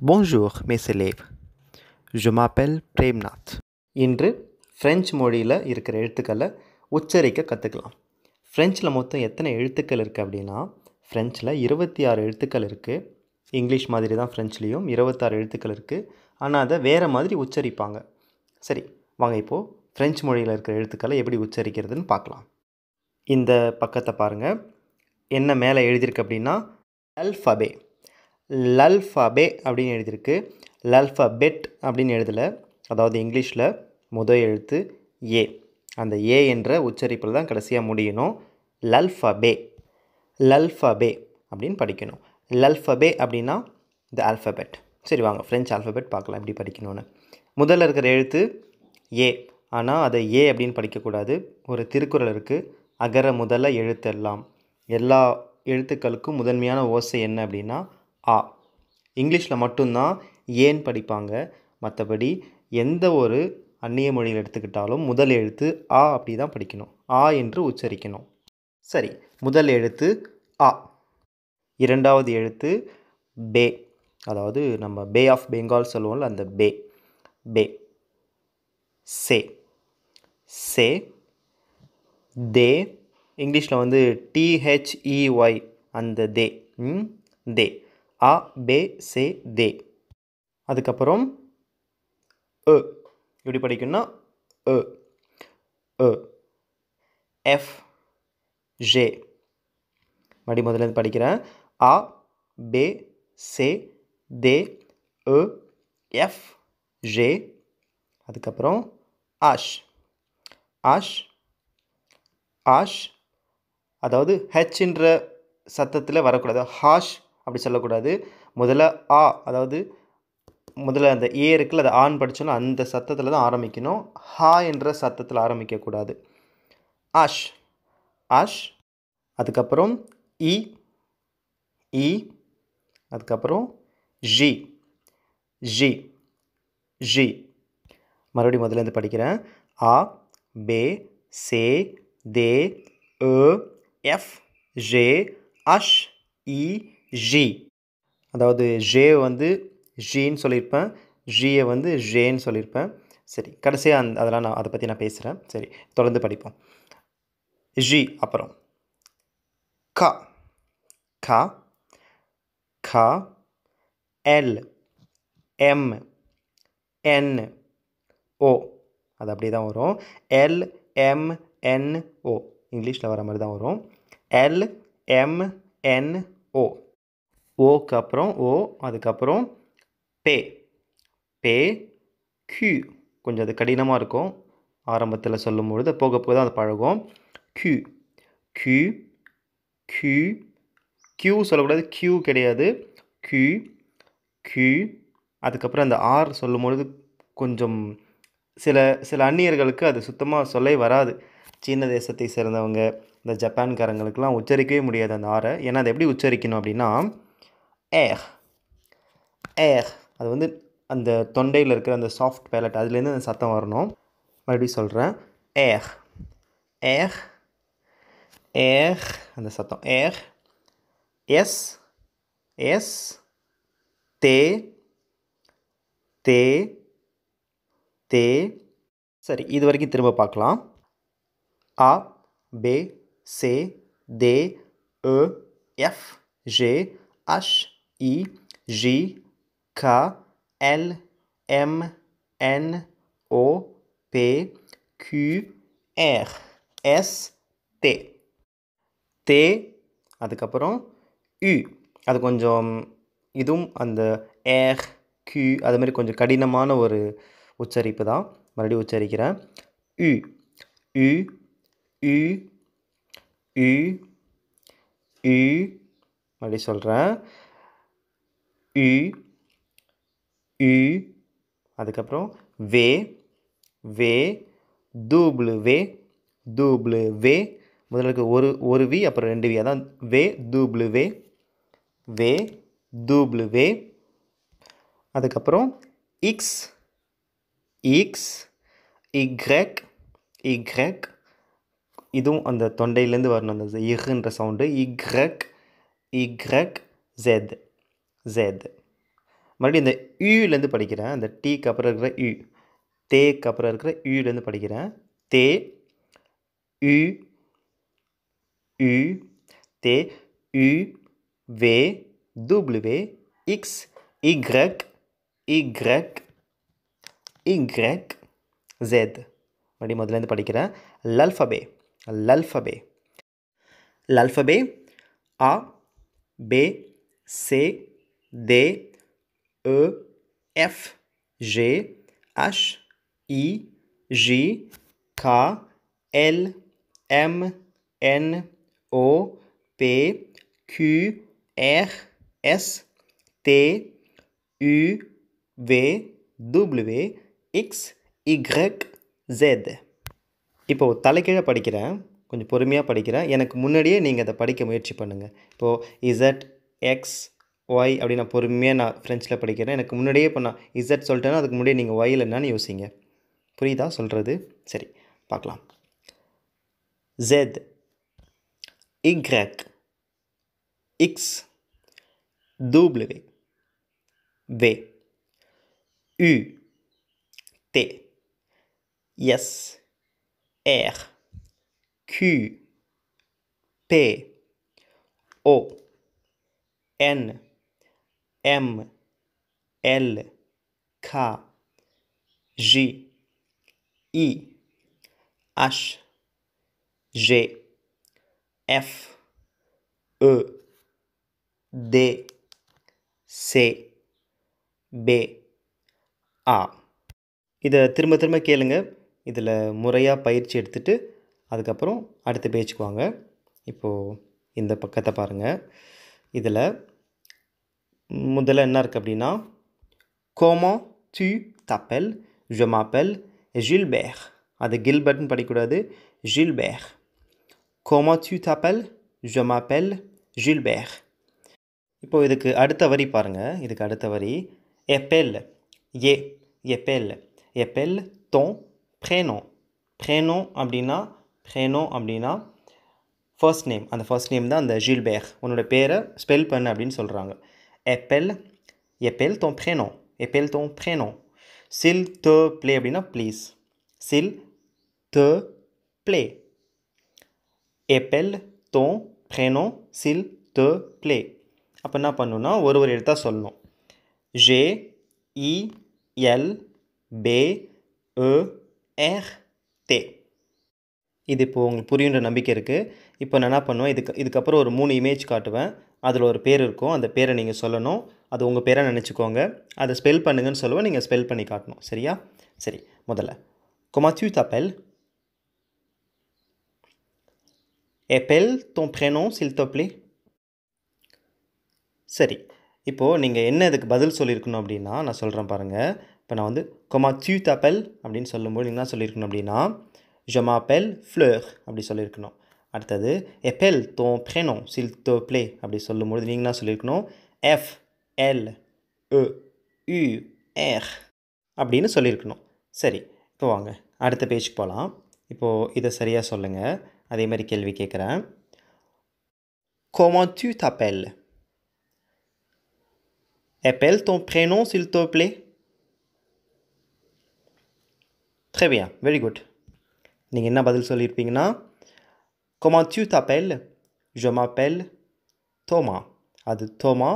mes élèves. je m'appelle Premnath இன்று French மொழியில் இருக்கிற எழுத்துக்களை உச்சரிக்க கற்றுக்கலாம் ஃப்ரெஞ்சில் மொத்தம் எத்தனை எழுத்துக்கள் இருக்குது அப்படின்னா ஃப்ரெஞ்சில் இருபத்தி ஆறு எழுத்துக்கள் இருக்குது இங்கிலீஷ் மாதிரி தான் ஃப்ரெஞ்ச்லேயும் இருபத்தாறு எழுத்துக்கள் இருக்குது ஆனால் அதை வேறு மாதிரி உச்சரிப்பாங்க சரி வாங்க இப்போது ஃப்ரெஞ்சு மொழியில் இருக்கிற எழுத்துக்களை எப்படி உச்சரிக்கிறதுன்னு பார்க்கலாம் இந்த பக்கத்தை பாருங்கள் என்ன மேலே எழுதியிருக்கு அப்படின்னா அல்ஃபபே லல்ஃபபே அப்படின்னு எழுதியிருக்கு லல்ஃபபெட் அப்படின்னு எழுதலை அதாவது இங்கிலீஷில் முதல் எழுத்து ஏ அந்த ஏ என்ற உச்சரிப்பில் தான் கடைசியாக முடியணும் லல்ஃபபே லல்ஃபபே அப்படின்னு படிக்கணும் லல்ஃபபே அப்படின்னா த ஆல்ஃபபெட் சரி வாங்க ஃப்ரெஞ்ச் ஆல்ஃபபெட் பார்க்கலாம் எப்படி படிக்கணும்னு முதல்ல இருக்கிற எழுத்து ஏ ஆனால் அதை ஏ அப்படின்னு படிக்கக்கூடாது ஒரு திருக்குறள் இருக்குது அகர முதல்ல எழுத்தெல்லாம் எல்லா எழுத்துக்களுக்கும் முதன்மையான ஓசை என்ன அப்படின்னா ஆ இங்கிலீஷில் மட்டும்தான் ஏன்னு படிப்பாங்க மற்றபடி எந்த ஒரு அந்நிய மொழியில் எடுத்துக்கிட்டாலும் முதல் எழுத்து ஆ அப்படி தான் படிக்கணும் ஆ என்று உச்சரிக்கணும் சரி முதல் எழுத்து ஆ இரண்டாவது எழுத்து பே அதாவது நம்ம பே ஆஃப் பெங்கால் சொல்லுவோம்ல அந்த பே பே சே சே தே இங்கிலீஷில் வந்து டிஹெச்இஒய் e அந்த தே தே அ பே சே தே அதுக்கப்புறம் அ எப்படி படிக்கணும்னா அ எ எஃப் ஜே மறுபடி முதல்லேருந்து படிக்கிறேன் அ பே சே தே அ எஃப் ஜே அதுக்கப்புறம் ஆஷ் ஆஷ் ஆஷ் அதாவது ஹெச்ன்ற சத்தத்தில் வரக்கூடாது ஹாஷ் அப்படி சொல்லக்கூடாது முதல்ல ஆ அதாவது முதல்ல அந்த ஏ இருக்குல்ல அதை ஆன் படித்தோன்னா அந்த சத்தத்தில் தான் ஆரம்பிக்கணும் ஹா என்ற சத்தத்தில் ஆரம்பிக்கக்கூடாது ஆஷ் ஆஷ் அதுக்கப்புறம் இ இ அதுக்கப்புறம் ஜி ஜி ஜி மறுபடியும் முதலேருந்து படிக்கிறேன் ஆ பே சே தே எஃப் ஜே அஷ் இ ஜி அதாவது ஜே வந்து ஜின்னு சொல்லியிருப்பேன் ஜியை வந்து ஜேன்னு சொல்லியிருப்பேன் சரி கடைசியாக அந் அதெல்லாம் நான் அதை பற்றி நான் பேசுகிறேன் சரி தொடர்ந்து படிப்போம் ஜி அப்புறம் க க எல் எம் என் ஓ அது அப்படி தான் வரும் எல் எம் என் ஓ இங்கிலீஷில் வர மாதிரி தான் வரும் எல் எம் என் ஓ ஓக்கு அப்புறம் ஓ அதுக்கப்புறம் பே பே க்யூ கொஞ்சம் அது கடினமாக இருக்கும் ஆரம்பத்தில் சொல்லும் பொழுது போக போக தான் அது பழகும் க்யூ க்யூ க்யூ க்யூ சொல்லக்கூடாது க்யூ கிடையாது க்யூ க்யூ அதுக்கப்புறம் அந்த ஆர் சொல்லும் பொழுது கொஞ்சம் சில சில அந்நியர்களுக்கு அது சுத்தமாக சொல்ல வராது சீன தேசத்தை சேர்ந்தவங்க இந்த ஜப்பான்காரங்களுக்கெலாம் உச்சரிக்கவே முடியாது அந்த ஆரை ஏன்னா அதை எப்படி உச்சரிக்கணும் அப்படின்னா ஏர் ஏர் அது வந்து அந்த தொண்டையில் இருக்கிற அந்த சாஃப்ட் பேலட் அதுலேருந்து அந்த சத்தம் வரணும் மறுபடியும் சொல்கிறேன் ஏர் ஏர் ஏர் அந்த சத்தம் ஏர் எஸ் எஸ் தே தே தே சரி இது வரைக்கும் திரும்ப பார்க்கலாம் அ பே சே தே எஃப் ஜே அஷ் I J K L M N O P Q R S T தே அதுக்கப்புறம் U. அது கொஞ்சம் இதுவும் அந்த ஏஹ் Q, அது மாதிரி கொஞ்சம் கடினமான ஒரு உச்சரிப்பு தான் மறுபடியும் உச்சரிக்கிறேன் U, U, U, U, யு மறுபடியும் சொல்கிறேன் இ இ அதுக்கப்புறம் வே வே தூப்ளு வே தூப்ளு வே முதல்ல இருக்க ஒரு ஒரு வி அப்புறம் ரெண்டு வி அதான் வே தூப்ளு வே வே தூப்ளு வே அதுக்கப்புறம் இக்ஸ் இக்ஸ் இக்ரெக் இக்ரெக் இதுவும் அந்த தொண்டையிலேருந்து வரணும் அந்த இஹுன்ற சவுண்டு இக்ரெக் இக்ரெக் ஜெத் ஜெத் மறுபடியும் இந்த யூலேருந்து படிக்கிறேன் அந்த டீக்கு அப்புறம் இருக்கிற யூ தேக்கு அப்புறம் இருக்கிற யூலேருந்து படிக்கிறேன் தே யு யூ தே யூ வே டூப்ளிவே இக்ஸ் இக்ரக் இக்ரக் இக்ரக் ஜேத் மறுபடியும் முதலேருந்து படிக்கிறேன் லல்ஃபபே லல்ஃபபே லல்ஃபபே ஆ பே சே D, E, F, G, H, I, J, K, L, M, N, O, P, Q, R, S, T, U, V, W, X, Y, Z இப்போது தலைக்கீழே படிக்கிறேன் கொஞ்சம் பொறுமையாக படிக்கிறேன் எனக்கு முன்னாடியே நீங்கள் அதை படிக்க முயற்சி பண்ணுங்கள் இப்போது இசட் எக்ஸ் ஒய் அப்படி நான் பொறுமையாக நான் ஃப்ரெஞ்சில் படிக்கிறேன் எனக்கு முன்னாடியே இப்போ நான் இசட் சொல்லிட்டேன்னா அதுக்கு முன்னாடி நீங்கள் ஒயில் என்னன்னு யோசிங்க புரியுதா சொல்கிறது சரி பார்க்கலாம் ஜெத் இக்ரக் இக்ஸ் டூப்ளிவே வே யு தே எஸ் ஏர் க்யூ பே ஓ என் M, L, K, J, I, H, G, F, E, D, சே பே ஆ இதை திரும்ப திரும்ப கேளுங்க இதில் முறையாக பயிற்சி எடுத்துட்டு அதுக்கப்புறம் அடுத்து பேச்சுக்குவாங்க இப்போது இந்த பக்கத்தை பாருங்கள் இதில் முதல்ல என்ன இருக்குது அப்படின்னா கோமோ து தப்பல் ஜொமாப்பல் ஜில்பேர் அது கில்பர்ட்னு படிக்கூடாது ஜில்பேர் கோமோ து தப்பல் ஜொமாப்பல் ஜில்பேர் இப்போது இதுக்கு அடுத்த வரி பாருங்கள் இதுக்கு அடுத்த வரி எப்பெல் ஏ எப்பெல் எப்பெல் தோம் பிரேனோ பிரேனோ அப்படின்னா பிரேனோ அப்படின்னா ஃபர்ஸ்ட் நேம் அந்த ஃபர்ஸ்ட் நேம் தான் அந்த ஜில்பேர் உன்னோட பேரை ஸ்பெல் பண்ணு அப்படின்னு சொல்கிறாங்க appelle, appelle ton prénom, appelle ton prénom. S'il te plaît, bien please. S'il te plaît. Appelle ton prénom, s'il te plaît. Après, என்ன பண்ணணும்னா ஒரு ஒரு G I L l E R T இது இப்போது உங்களுக்கு புரியுன்ற நம்பிக்கை இருக்குது இப்போ நான் என்ன பண்ணுவேன் இதுக்கு இதுக்கப்புறம் ஒரு மூணு இமேஜ் காட்டுவேன் அதில் ஒரு பேர் இருக்கும் அந்த பேரை நீங்கள் சொல்லணும் அது உங்கள் பேரை நினச்சிக்கோங்க அதை ஸ்பெல் பண்ணுங்கன்னு சொல்லுவேன் நீங்கள் ஸ்பெல் பண்ணி காட்டணும் சரியா சரி முதல்ல கொமாத்யூ தப்பெல் எப்பெல் தோம் பிரேனோ சில் தொப்ளி சரி இப்போது நீங்கள் என்ன இதுக்கு பதில் சொல்லியிருக்கணும் அப்படின்னா நான் சொல்கிறேன் பாருங்கள் இப்போ நான் வந்து கொமாத்யூ தப்பல் அப்படின்னு சொல்லும்போது என்ன சொல்லியிருக்கணும் அப்படின்னா Je m'appelle Fleur அப்படி சொல்லியிருக்கணும் அடுத்தது எப்பெல் தோ பிரேனோ சில் தோ பிளே அப்படி சொல்லும்பொழுது நீங்களாக சொல்லியிருக்கணும் எஃப் எல் உ யு ஏர் அப்படின்னு சொல்லியிருக்கணும் சரி இப்போ வாங்க அடுத்த பேஜ் போகலாம் இப்போது இதை சரியாக சொல்லுங்கள் அதே மாதிரி கேள்வி கேட்குறேன் கோமா tu t'appelles எப்பெல் ton prénom s'il te plaît. Très bien, very good. நீங்கள் என்ன பதில் சொல்லியிருப்பீங்கன்னா கொமா தியூ t'appelles? Je பெல் தோமா அது தோமா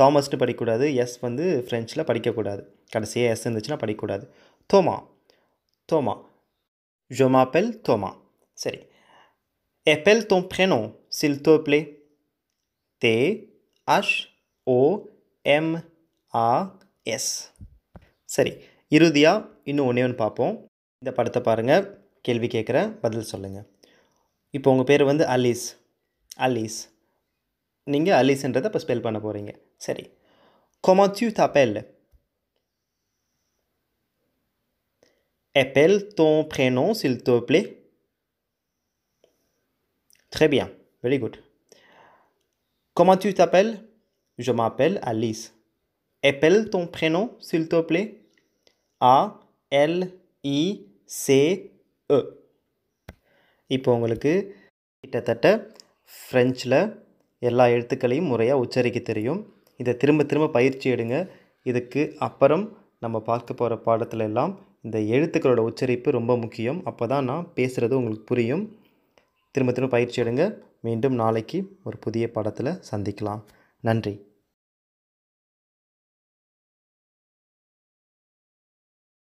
தாமஸ்னு படிக்கக்கூடாது எஸ் வந்து ஃப்ரெஞ்சில் படிக்கக்கூடாது கடைசியாக எஸ் இருந்துச்சுன்னா படிக்கக்கூடாது தோமா தோமா Je பெல் தோமா சரி எப்பெல் தோம் prénom, chill te they அஷ் O O M A சரி இறுதியாக இன்னும் ஒன்றே ஒன்று பார்ப்போம் இந்த படத்தை பாருங்கள் கேள்வி கேட்குறேன் பதில் சொல்லுங்கள் இப்போ Alice. Appelle ton prénom, s'il te plaît. Très bien. Very good. Comment tu t'appelles Je m'appelle Alice. Appelle ton prénom, s'il te plaît. A-L-I-C-E. இப்போ உங்களுக்கு கிட்டத்தட்ட ஃப்ரெஞ்சில் எல்லா எழுத்துக்களையும் முறையாக உச்சரிக்க தெரியும் இதை திரும்ப திரும்ப பயிற்சி எடுங்க இதுக்கு அப்புறம் நம்ம பார்க்க போகிற பாடத்துல எல்லாம் இந்த எழுத்துக்களோட உச்சரிப்பு ரொம்ப முக்கியம் அப்போ தான் நான் பேசுகிறது உங்களுக்கு புரியும் திரும்ப திரும்ப பயிற்சி எடுங்க மீண்டும் நாளைக்கு ஒரு புதிய பாடத்தில் சந்திக்கலாம் நன்றி